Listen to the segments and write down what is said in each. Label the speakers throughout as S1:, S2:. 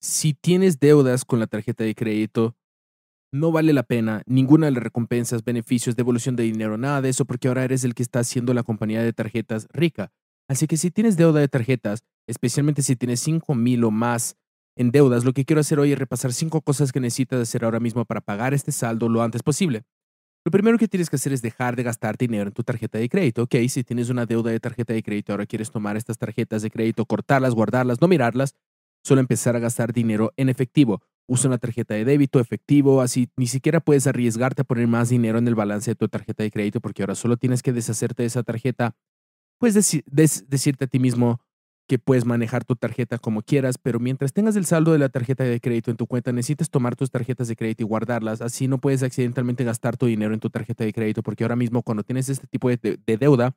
S1: si tienes deudas con la tarjeta de crédito, no vale la pena ninguna de las recompensas, beneficios, devolución de dinero, nada de eso, porque ahora eres el que está haciendo la compañía de tarjetas rica. Así que si tienes deuda de tarjetas, especialmente si tienes 5 mil o más en deudas, lo que quiero hacer hoy es repasar cinco cosas que necesitas hacer ahora mismo para pagar este saldo lo antes posible. Lo primero que tienes que hacer es dejar de gastar dinero en tu tarjeta de crédito. Ok, si tienes una deuda de tarjeta de crédito, ahora quieres tomar estas tarjetas de crédito, cortarlas, guardarlas, no mirarlas, solo empezar a gastar dinero en efectivo. Usa una tarjeta de débito efectivo, así ni siquiera puedes arriesgarte a poner más dinero en el balance de tu tarjeta de crédito porque ahora solo tienes que deshacerte de esa tarjeta. Puedes decirte a ti mismo que puedes manejar tu tarjeta como quieras, pero mientras tengas el saldo de la tarjeta de crédito en tu cuenta, necesitas tomar tus tarjetas de crédito y guardarlas. Así no puedes accidentalmente gastar tu dinero en tu tarjeta de crédito porque ahora mismo cuando tienes este tipo de deuda,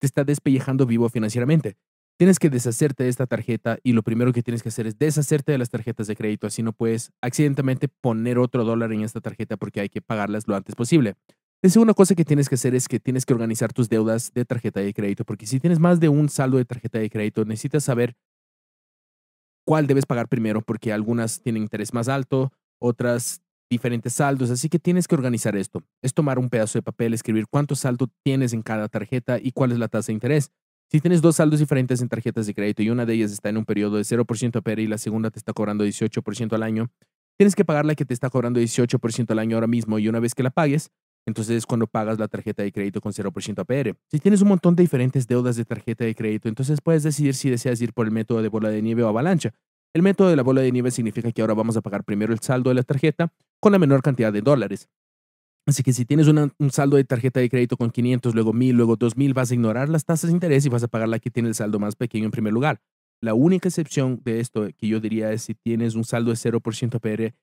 S1: te está despellejando vivo financieramente. Tienes que deshacerte de esta tarjeta y lo primero que tienes que hacer es deshacerte de las tarjetas de crédito, así no puedes accidentalmente poner otro dólar en esta tarjeta porque hay que pagarlas lo antes posible. La segunda cosa que tienes que hacer es que tienes que organizar tus deudas de tarjeta de crédito, porque si tienes más de un saldo de tarjeta de crédito, necesitas saber cuál debes pagar primero, porque algunas tienen interés más alto, otras diferentes saldos, así que tienes que organizar esto. Es tomar un pedazo de papel, escribir cuánto saldo tienes en cada tarjeta y cuál es la tasa de interés. Si tienes dos saldos diferentes en tarjetas de crédito y una de ellas está en un periodo de 0% APR e y la segunda te está cobrando 18% al año, tienes que pagar la que te está cobrando 18% al año ahora mismo y una vez que la pagues, entonces es cuando pagas la tarjeta de crédito con 0% APR. E si tienes un montón de diferentes deudas de tarjeta de crédito, entonces puedes decidir si deseas ir por el método de bola de nieve o avalancha. El método de la bola de nieve significa que ahora vamos a pagar primero el saldo de la tarjeta con la menor cantidad de dólares. Así que si tienes un saldo de tarjeta de crédito con 500, luego 1000, luego 2000, vas a ignorar las tasas de interés y vas a pagar la que tiene el saldo más pequeño en primer lugar. La única excepción de esto que yo diría es si tienes un saldo de 0% PR,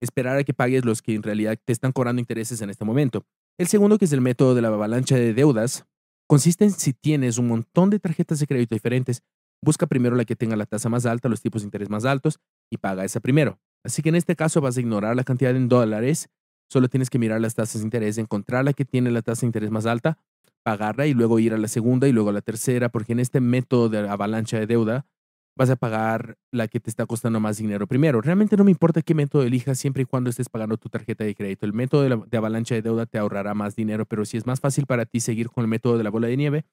S1: esperar a que pagues los que en realidad te están cobrando intereses en este momento. El segundo, que es el método de la avalancha de deudas, consiste en si tienes un montón de tarjetas de crédito diferentes, busca primero la que tenga la tasa más alta, los tipos de interés más altos y paga esa primero. Así que en este caso vas a ignorar la cantidad en dólares Solo tienes que mirar las tasas de interés, encontrar la que tiene la tasa de interés más alta, pagarla y luego ir a la segunda y luego a la tercera, porque en este método de avalancha de deuda vas a pagar la que te está costando más dinero primero. Realmente no me importa qué método elijas siempre y cuando estés pagando tu tarjeta de crédito. El método de, avalancha de deuda te ahorrará más dinero, pero si es más fácil para ti seguir con el método de la bola de nieve,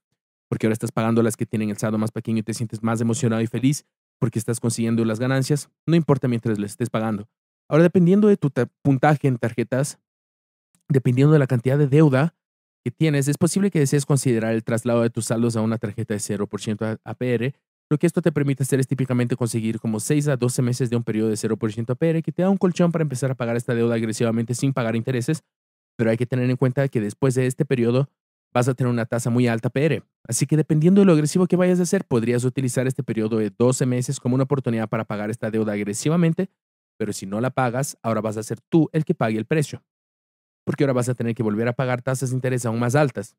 S1: porque ahora estás pagando las que tienen el saldo más pequeño y te sientes más emocionado y feliz porque estás consiguiendo las ganancias, no importa mientras las estés pagando. Ahora, dependiendo de tu puntaje en tarjetas, dependiendo de la cantidad de deuda que tienes, es posible que desees considerar el traslado de tus saldos a una tarjeta de 0% APR. Lo que esto te permite hacer es típicamente conseguir como 6 a 12 meses de un periodo de 0% APR que te da un colchón para empezar a pagar esta deuda agresivamente sin pagar intereses, pero hay que tener en cuenta que después de este periodo vas a tener una tasa muy alta APR. Así que dependiendo de lo agresivo que vayas a hacer, podrías utilizar este periodo de 12 meses como una oportunidad para pagar esta deuda agresivamente pero si no la pagas, ahora vas a ser tú el que pague el precio, porque ahora vas a tener que volver a pagar tasas de interés aún más altas.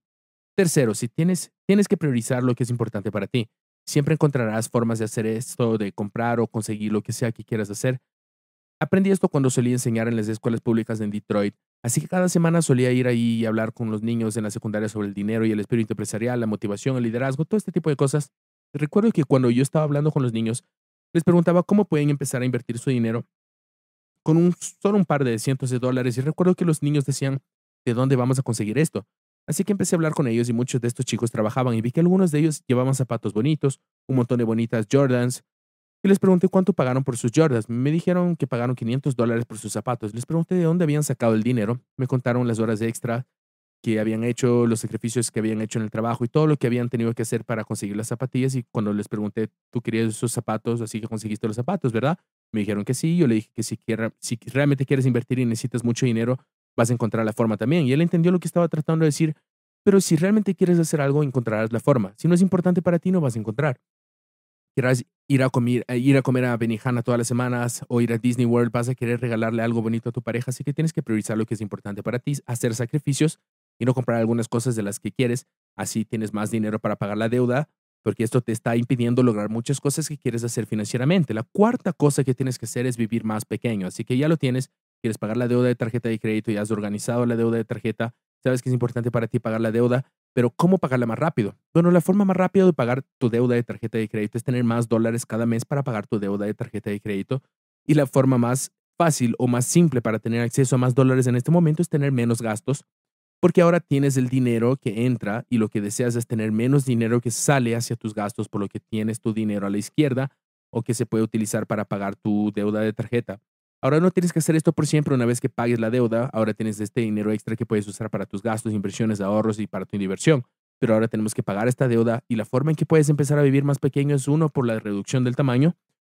S1: Tercero, si tienes, tienes que priorizar lo que es importante para ti. Siempre encontrarás formas de hacer esto, de comprar o conseguir lo que sea que quieras hacer. Aprendí esto cuando solía enseñar en las escuelas públicas en Detroit, así que cada semana solía ir ahí y hablar con los niños en la secundaria sobre el dinero y el espíritu empresarial, la motivación, el liderazgo, todo este tipo de cosas. Recuerdo que cuando yo estaba hablando con los niños, les preguntaba cómo pueden empezar a invertir su dinero con un, solo un par de cientos de dólares y recuerdo que los niños decían, ¿de dónde vamos a conseguir esto? Así que empecé a hablar con ellos y muchos de estos chicos trabajaban y vi que algunos de ellos llevaban zapatos bonitos, un montón de bonitas Jordans. Y les pregunté cuánto pagaron por sus Jordans. Me dijeron que pagaron 500 dólares por sus zapatos. Les pregunté de dónde habían sacado el dinero. Me contaron las horas extra que habían hecho, los sacrificios que habían hecho en el trabajo y todo lo que habían tenido que hacer para conseguir las zapatillas. Y cuando les pregunté, tú querías esos zapatos, así que conseguiste los zapatos, ¿verdad? Me dijeron que sí, yo le dije que si, realmente quieres invertir y necesitas mucho dinero, vas a encontrar la forma también. Y él entendió lo que estaba tratando de decir, pero si realmente quieres hacer algo, encontrarás la forma. Si no es importante para ti, no vas a encontrar. Quieras ir a comer, eh, ir a, comer a Benihana todas las semanas o ir a Disney World, vas a querer regalarle algo bonito a tu pareja, así que tienes que priorizar lo que es importante para ti, hacer sacrificios y no comprar algunas cosas de las que quieres, así tienes más dinero para pagar la deuda porque esto te está impidiendo lograr muchas cosas que quieres hacer financieramente. La cuarta cosa que tienes que hacer es vivir más pequeño, así que ya lo tienes, quieres pagar la deuda de tarjeta de crédito, ya has organizado la deuda de tarjeta, sabes que es importante para ti pagar la deuda, pero ¿cómo pagarla más rápido? Bueno, la forma más rápida de pagar tu deuda de tarjeta de crédito es tener más dólares cada mes para pagar tu deuda de tarjeta de crédito y la forma más fácil o más simple para tener acceso a más dólares en este momento es tener menos gastos porque ahora tienes el dinero que entra y lo que deseas es tener menos dinero que sale hacia tus gastos, por lo que tienes tu dinero a la izquierda o que se puede utilizar para pagar tu deuda de tarjeta. Ahora no tienes que hacer esto por siempre una vez que pagues la deuda, ahora tienes este dinero extra que puedes usar para tus gastos, inversiones, ahorros y para tu diversión. Pero ahora tenemos que pagar esta deuda y la forma en que puedes empezar a vivir más pequeño es uno por la reducción del tamaño.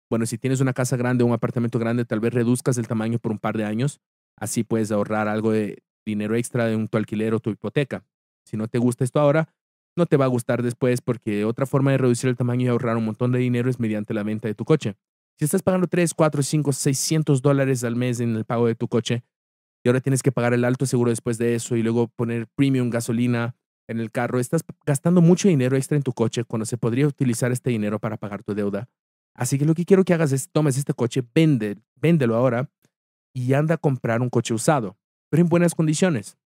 S1: Bueno, si tienes una casa grande o un apartamento grande, tal vez reduzcas el tamaño por un par de años, Así puedes ahorrar algo de dinero extra de un, tu alquiler o tu hipoteca. Si no te gusta esto ahora, no te va a gustar después porque otra forma de reducir el tamaño y ahorrar un montón de dinero es mediante la venta de tu coche. Si estás pagando 3, 4, 5, 600 dólares al mes en el pago de tu coche y ahora tienes que pagar el alto seguro después de eso y luego poner premium gasolina en el carro, estás gastando mucho dinero extra en tu coche cuando se podría utilizar este dinero para pagar tu deuda. Así que lo que quiero que hagas es tomes este coche, vende, véndelo ahora y anda a comprar un coche usado pero en buenas condiciones.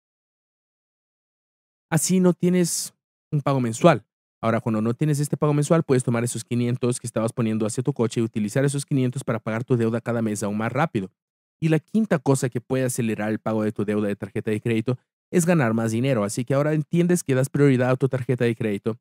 S1: Así no tienes un pago mensual. Ahora, cuando no tienes este pago mensual, puedes tomar esos 500 que estabas poniendo hacia tu coche y utilizar esos 500 para pagar tu deuda cada mes aún más rápido. Y la quinta cosa que puede acelerar el pago de tu deuda de tarjeta de crédito es ganar más dinero. Así que ahora entiendes que das prioridad a tu tarjeta de crédito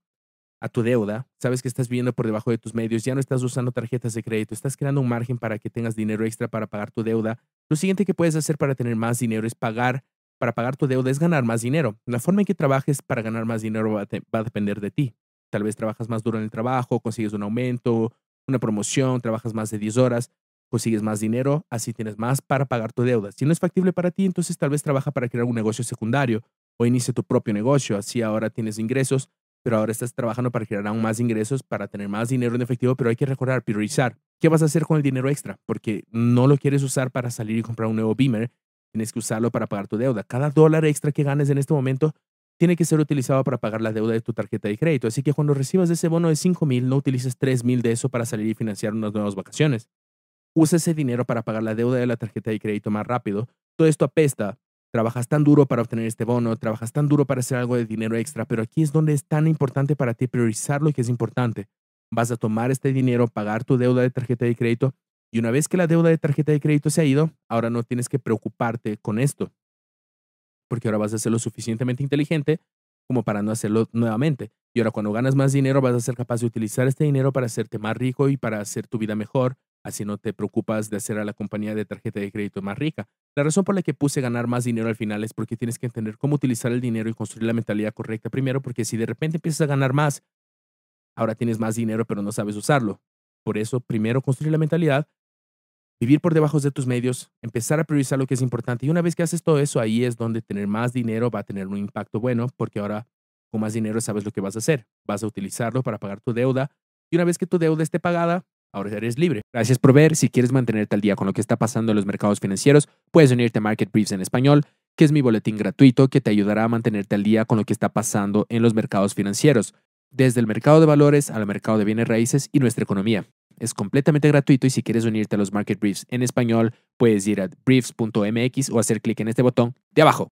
S1: a tu deuda, sabes que estás viviendo por debajo de tus medios, ya no estás usando tarjetas de crédito, estás creando un margen para que tengas dinero extra para pagar tu deuda. Lo siguiente que puedes hacer para tener más dinero es pagar, para pagar tu deuda es ganar más dinero. La forma en que trabajes para ganar más dinero va a, depender de ti. Tal vez trabajas más duro en el trabajo, consigues un aumento, una promoción, trabajas más de 10 horas, consigues más dinero, así tienes más para pagar tu deuda. Si no es factible para ti, entonces tal vez trabaja para crear un negocio secundario o inicia tu propio negocio, así ahora tienes ingresos pero ahora estás trabajando para crear aún más ingresos, para tener más dinero en efectivo, pero hay que recordar, priorizar. ¿Qué vas a hacer con el dinero extra? Porque no lo quieres usar para salir y comprar un nuevo Beamer, tienes que usarlo para pagar tu deuda. Cada dólar extra que ganes en este momento tiene que ser utilizado para pagar la deuda de tu tarjeta de crédito. Así que cuando recibas ese bono de 5 mil, no utilices 3 mil de eso para salir y financiar unas nuevas vacaciones. Usa ese dinero para pagar la deuda de la tarjeta de crédito más rápido. Todo esto apesta trabajas tan duro para obtener este bono, trabajas tan duro para hacer algo de dinero extra, pero aquí es donde es tan importante para ti priorizar lo que es importante. Vas a tomar este dinero, pagar tu deuda de tarjeta de crédito y una vez que la deuda de tarjeta de crédito se ha ido, ahora no tienes que preocuparte con esto, porque ahora vas a ser lo suficientemente inteligente como para no hacerlo nuevamente. Y ahora cuando ganas más dinero vas a ser capaz de utilizar este dinero para hacerte más rico y para hacer tu vida mejor, así no te preocupas de hacer a la compañía de tarjeta de crédito más rica. La razón por la que puse ganar más dinero al final es porque tienes que entender cómo utilizar el dinero y construir la mentalidad correcta primero, porque si de repente empiezas a ganar más, ahora tienes más dinero pero no sabes usarlo. Por eso, primero construir la mentalidad, vivir por debajo de tus medios, empezar a priorizar lo que es importante. Y una vez que haces todo eso, ahí es donde tener más dinero va a tener un impacto bueno, porque ahora con más dinero sabes lo que vas a hacer. Vas a utilizarlo para pagar tu deuda. Y una vez que tu deuda esté pagada, Ahora eres libre. Gracias por ver. Si quieres mantenerte al día con lo que está pasando en los mercados financieros, puedes unirte a Market Briefs en español, que es mi boletín gratuito que te ayudará a mantenerte al día con lo que está pasando en los mercados financieros, desde el mercado de valores al mercado de bienes raíces y nuestra economía. Es completamente gratuito y si quieres unirte a los Market Briefs en español, puedes ir a briefs.mx o hacer clic en este botón de abajo.